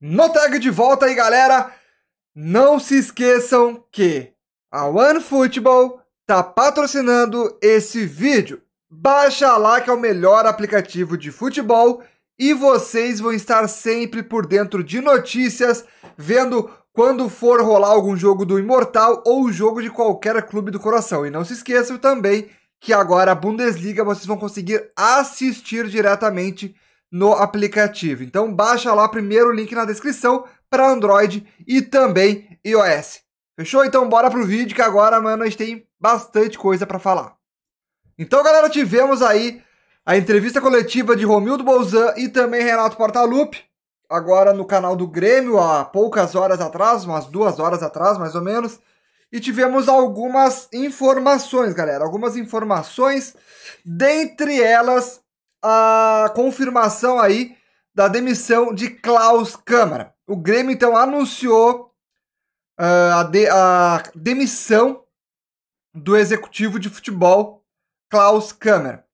No tag de volta aí, galera! Não se esqueçam que a OneFootball tá patrocinando esse vídeo. Baixa lá que é o melhor aplicativo de futebol e vocês vão estar sempre por dentro de notícias, vendo quando for rolar algum jogo do Imortal ou jogo de qualquer clube do coração. E não se esqueçam também que agora a Bundesliga vocês vão conseguir assistir diretamente no aplicativo. Então baixa lá primeiro o link na descrição para Android e também iOS. Fechou? Então bora pro vídeo que agora, mano, a gente tem bastante coisa para falar. Então, galera, tivemos aí a entrevista coletiva de Romildo Bolzan e também Renato Portaluppi, agora no canal do Grêmio, há poucas horas atrás, umas duas horas atrás, mais ou menos. E tivemos algumas informações, galera. Algumas informações, dentre elas a confirmação aí da demissão de Klaus Câmara. O Grêmio então anunciou uh, a, de, a demissão do executivo de futebol Klaus Câmara.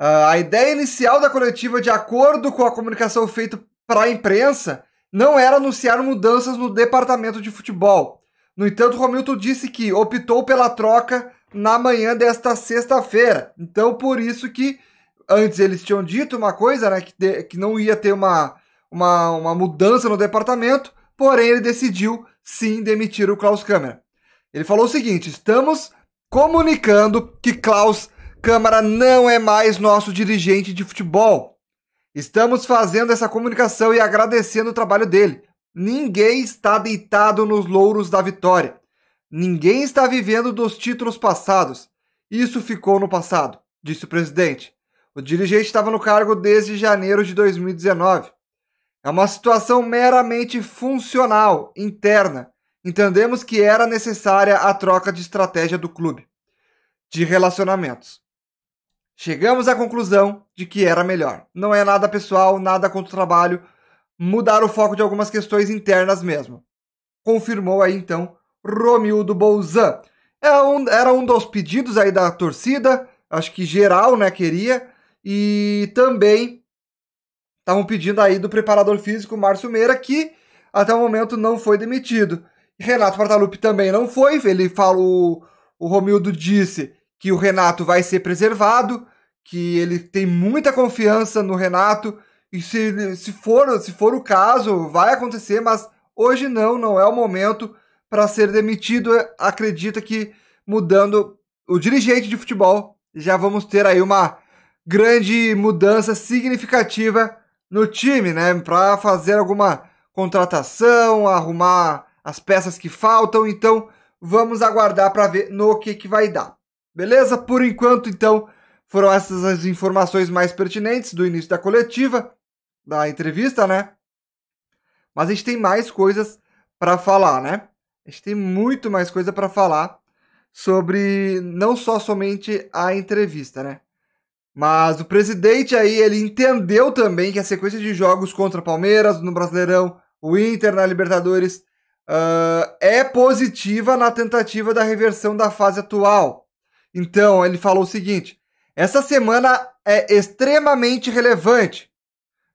Uh, ah, a ideia inicial da coletiva, de acordo com a comunicação feita para a imprensa, não era anunciar mudanças no departamento de futebol. No entanto, Romilton disse que optou pela troca na manhã desta sexta-feira. Então, por isso que antes eles tinham dito uma coisa, né? Que, que não ia ter uma, uma, uma mudança no departamento, porém ele decidiu sim demitir o Klaus Câmara. Ele falou o seguinte: estamos comunicando que Klaus Câmara não é mais nosso dirigente de futebol. Estamos fazendo essa comunicação e agradecendo o trabalho dele. Ninguém está deitado nos louros da vitória. Ninguém está vivendo dos títulos passados. Isso ficou no passado, disse o presidente. O dirigente estava no cargo desde janeiro de 2019. É uma situação meramente funcional, interna. Entendemos que era necessária a troca de estratégia do clube, de relacionamentos. Chegamos à conclusão de que era melhor. Não é nada pessoal, nada contra o trabalho, mudar o foco de algumas questões internas mesmo. Confirmou aí então Romildo Bouzan. Era é um, era um dos pedidos aí da torcida, acho que geral, né, queria. E também estavam pedindo aí do preparador físico Márcio Meira, que até o momento não foi demitido. Renato Portaluppi também não foi, ele falou, o Romildo disse que o Renato vai ser preservado, que ele tem muita confiança no Renato, e se, se, for, se for o caso, vai acontecer, mas hoje não, não é o momento para ser demitido. Acredita que mudando o dirigente de futebol, já vamos ter aí uma grande mudança significativa no time, né? Para fazer alguma contratação, arrumar as peças que faltam. Então, vamos aguardar para ver no que, que vai dar. Beleza? Por enquanto, então, foram essas as informações mais pertinentes do início da coletiva, da entrevista, né? Mas a gente tem mais coisas para falar, né? A gente tem muito mais coisa para falar sobre não só somente a entrevista, né? Mas o presidente aí, ele entendeu também que a sequência de jogos contra Palmeiras, no Brasileirão, o Inter na Libertadores, uh, é positiva na tentativa da reversão da fase atual. Então, ele falou o seguinte: essa semana é extremamente relevante.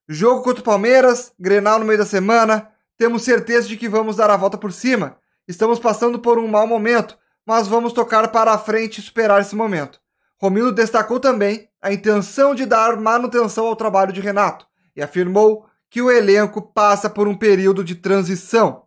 Jogo contra o Palmeiras, Grenal no meio da semana, temos certeza de que vamos dar a volta por cima. Estamos passando por um mau momento, mas vamos tocar para a frente e superar esse momento. Romildo destacou também a intenção de dar manutenção ao trabalho de Renato e afirmou que o elenco passa por um período de transição.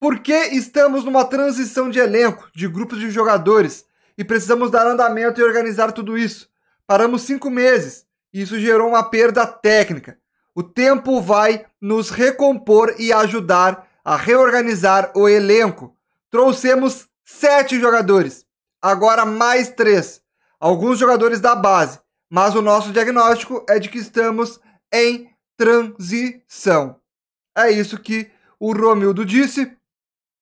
Por que estamos numa transição de elenco, de grupos de jogadores, e precisamos dar andamento e organizar tudo isso? Paramos cinco meses e isso gerou uma perda técnica. O tempo vai nos recompor e ajudar a reorganizar o elenco. Trouxemos sete jogadores, agora mais três alguns jogadores da base, mas o nosso diagnóstico é de que estamos em transição. É isso que o Romildo disse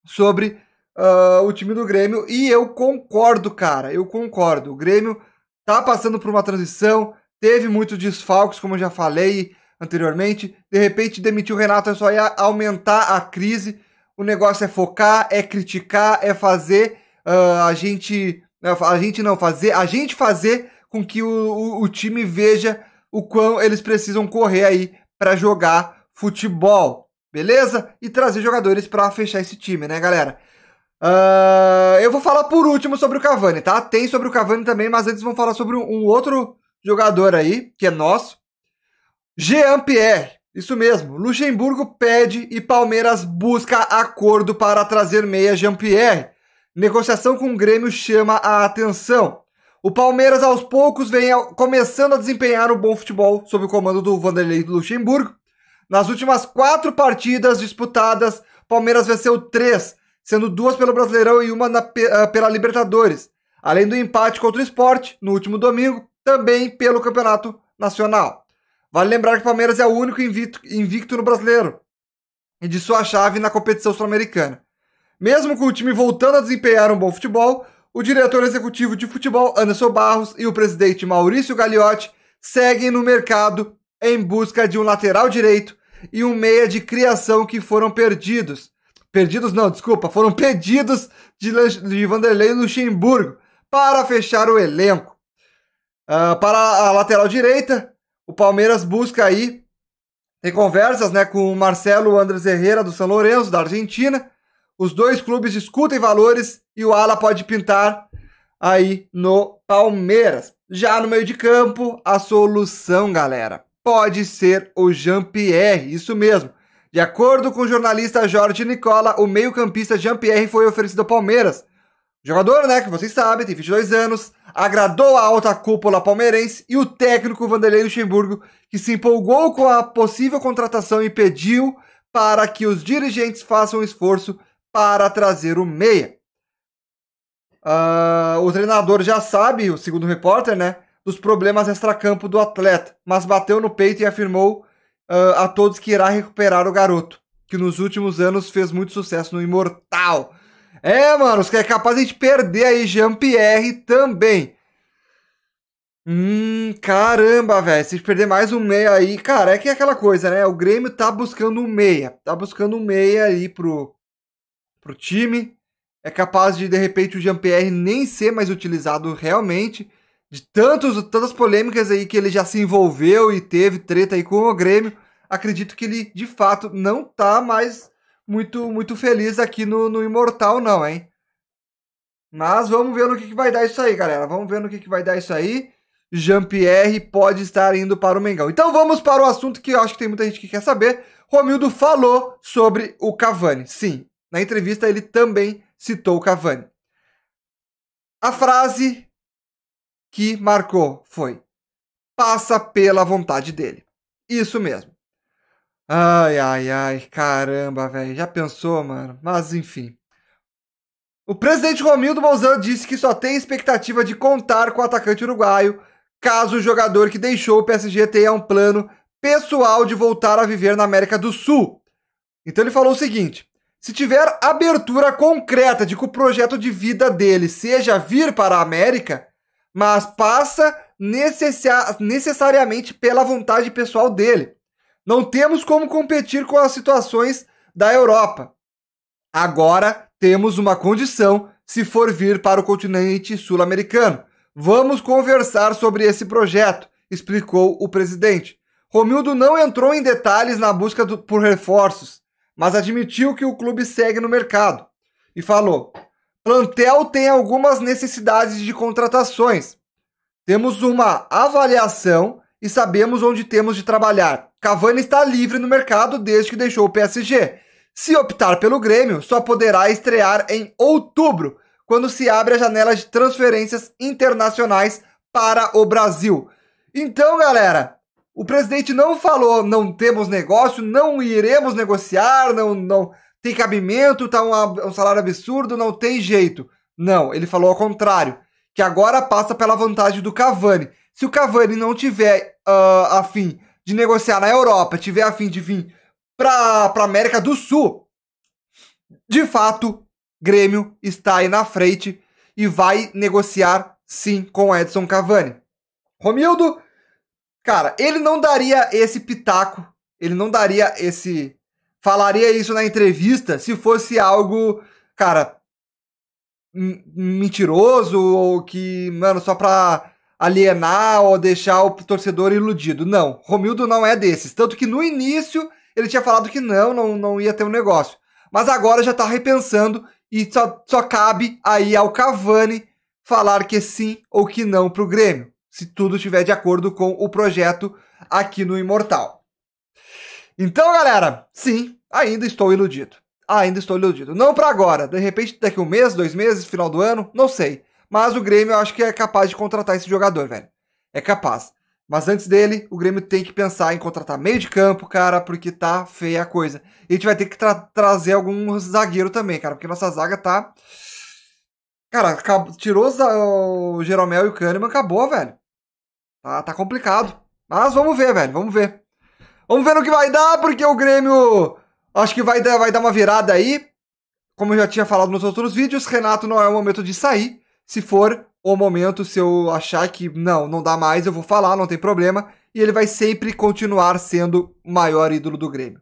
sobre uh, o time do Grêmio e eu concordo, cara, eu concordo. O Grêmio tá passando por uma transição, teve muitos desfalques, como eu já falei anteriormente. De repente demitiu o Renato, é só ia aumentar a crise. O negócio é focar, é criticar, é fazer uh, a gente né, a gente não fazer, a gente fazer com que o, o, o time veja o quão eles precisam correr aí para jogar futebol, beleza? E trazer jogadores para fechar esse time, né, galera? Uh, eu vou falar por último sobre o Cavani, tá? Tem sobre o Cavani também, mas antes vamos falar sobre um outro jogador aí, que é nosso. Jean Pierre. Isso mesmo. Luxemburgo pede e Palmeiras busca acordo para trazer meia Jean Pierre. Negociação com o Grêmio chama a atenção. O Palmeiras, aos poucos, vem começando a desempenhar um bom futebol sob o comando do Vanderlei do Luxemburgo. Nas últimas quatro partidas disputadas, Palmeiras venceu três, sendo duas pelo Brasileirão e uma na, ah, pela Libertadores, além do empate contra o esporte no último domingo, também pelo Campeonato Nacional. Vale lembrar que o Palmeiras é o único invicto, invicto no brasileiro e de sua chave na competição sul-americana. Mesmo com o time voltando a desempenhar um bom futebol, o diretor executivo de futebol Anderson Barros e o presidente Maurício Gagliotti seguem no mercado em busca de um lateral direito e um meia de criação que foram perdidos. Perdidos não, desculpa, foram pedidos de, de Vanderlei Luxemburgo para fechar o elenco. Uh, para a lateral direita, o Palmeiras busca aí, tem conversas né, com o Marcelo Andres Herrera do São Lourenço, da Argentina, os dois clubes discutem valores e o Ala pode pintar aí no Palmeiras. Já no meio de campo, a solução, galera, pode ser o Jean-Pierre, isso mesmo. De acordo com o jornalista Jorge Nicola, o meio-campista Jean-Pierre foi oferecido ao Palmeiras. Jogador, né, que vocês sabem, tem 22 anos, agradou a alta cúpula palmeirense e o técnico Vanderlei Luxemburgo, que se empolgou com a possível contratação e pediu para que os dirigentes façam um esforço para trazer o meia. Uh, o treinador já sabe, o segundo repórter, né, dos problemas extracampo do atleta, mas bateu no peito e afirmou uh, a todos que irá recuperar o garoto, que nos últimos anos fez muito sucesso no Imortal. É, mano, os que é capaz de perder aí Jean-Pierre também. Hum, caramba, velho. Se perder mais um meia aí, cara, é que é aquela coisa, né? O Grêmio tá buscando um meia. Tá buscando um meia aí pro, para o time. É capaz de, de repente, o Jean-Pierre nem ser mais utilizado realmente. De tantos, tantas polêmicas aí que ele já se envolveu e teve treta aí com o Grêmio, acredito que ele, de fato, não tá mais muito muito feliz aqui no, no Imortal, não, hein? Mas vamos ver no que, que vai dar isso aí, galera. Vamos ver no que, que vai dar isso aí. Jean-Pierre pode estar indo para o Mengão. Então vamos para o assunto que eu acho que tem muita gente que quer saber. Romildo falou sobre o Cavani. Sim, na entrevista, ele também citou Cavani. A frase que marcou foi: passa pela vontade dele. Isso mesmo. Ai, ai, ai, caramba, velho. Já pensou, mano? Mas enfim. O presidente Romildo Bolzan disse que só tem expectativa de contar com o atacante uruguaio caso o jogador que deixou o PSG tenha um plano pessoal de voltar a viver na América do Sul. Então ele falou o seguinte: se tiver abertura concreta de que o projeto de vida dele seja vir para a América, mas passa necessariamente pela vontade pessoal dele. Não temos como competir com as situações da Europa. Agora temos uma condição se for vir para o continente sul-americano. Vamos conversar sobre esse projeto, explicou o presidente. Romildo não entrou em detalhes na busca do, por reforços mas admitiu que o clube segue no mercado e falou: plantel tem algumas necessidades de contratações. Temos uma avaliação e sabemos onde temos de trabalhar. Cavani está livre no mercado desde que deixou o PSG. Se optar pelo Grêmio, só poderá estrear em outubro, quando se abre a janela de transferências internacionais para o Brasil. Então, galera, o presidente não falou, não temos negócio, não iremos negociar, não, não tem cabimento, tá um, um salário absurdo, não tem jeito. Não, ele falou ao contrário, que agora passa pela vantagem do Cavani. Se o Cavani não tiver uh, a fim de negociar na Europa, tiver a fim de vir para a América do Sul, de fato, Grêmio está aí na frente e vai negociar sim com Edson Cavani. Romildo, Cara, ele não daria esse pitaco, ele não daria esse. Falaria isso na entrevista se fosse algo, cara, mentiroso ou que, mano, só pra alienar ou deixar o torcedor iludido. Não, Romildo não é desses. Tanto que no início ele tinha falado que não, não, não ia ter um negócio. Mas agora já tá repensando e só, só cabe aí ao Cavani falar que sim ou que não pro Grêmio se tudo estiver de acordo com o projeto aqui no Imortal. Então, galera, sim, ainda estou iludido. Ainda estou iludido. Não para agora, de repente daqui um mês, dois meses, final do ano, não sei. Mas o Grêmio eu acho que é capaz de contratar esse jogador, velho. É capaz. Mas antes dele, o Grêmio tem que pensar em contratar meio de campo, cara, porque tá feia a coisa. E a gente vai ter que tra trazer algum zagueiro também, cara, porque nossa zaga tá. Cara, tirou o Jeromel e o Kahneman, acabou, velho. Tá, tá complicado. Mas vamos ver, velho. Vamos ver. Vamos ver no que vai dar, porque o Grêmio acho que vai dar, vai dar uma virada aí. Como eu já tinha falado nos outros vídeos, Renato não é o momento de sair. Se for o momento, se eu achar que não, não dá mais, eu vou falar, não tem problema. E ele vai sempre continuar sendo o maior ídolo do Grêmio.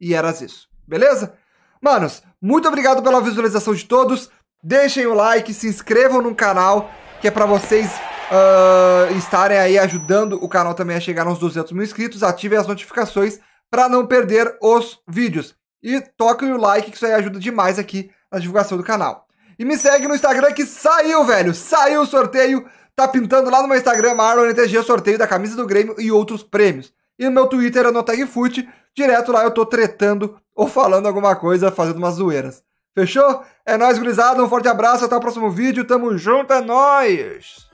E era isso. Beleza? Manos, muito obrigado pela visualização de todos. Deixem o like, se inscrevam no canal, que é para vocês uh, estarem aí ajudando o canal também a chegar aos 200 mil inscritos. Ativem as notificações para não perder os vídeos. E toquem o like, que isso aí ajuda demais aqui na divulgação do canal. E me segue no Instagram que saiu, velho! Saiu o sorteio! Tá pintando lá no meu Instagram, ArlonTG, sorteio da camisa do Grêmio e outros prêmios. E no meu Twitter, TagFoot, direto lá eu tô tretando ou falando alguma coisa, fazendo umas zoeiras. Fechou? É nóis, gurizada. Um forte abraço. Até o próximo vídeo. Tamo junto. É nóis.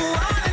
want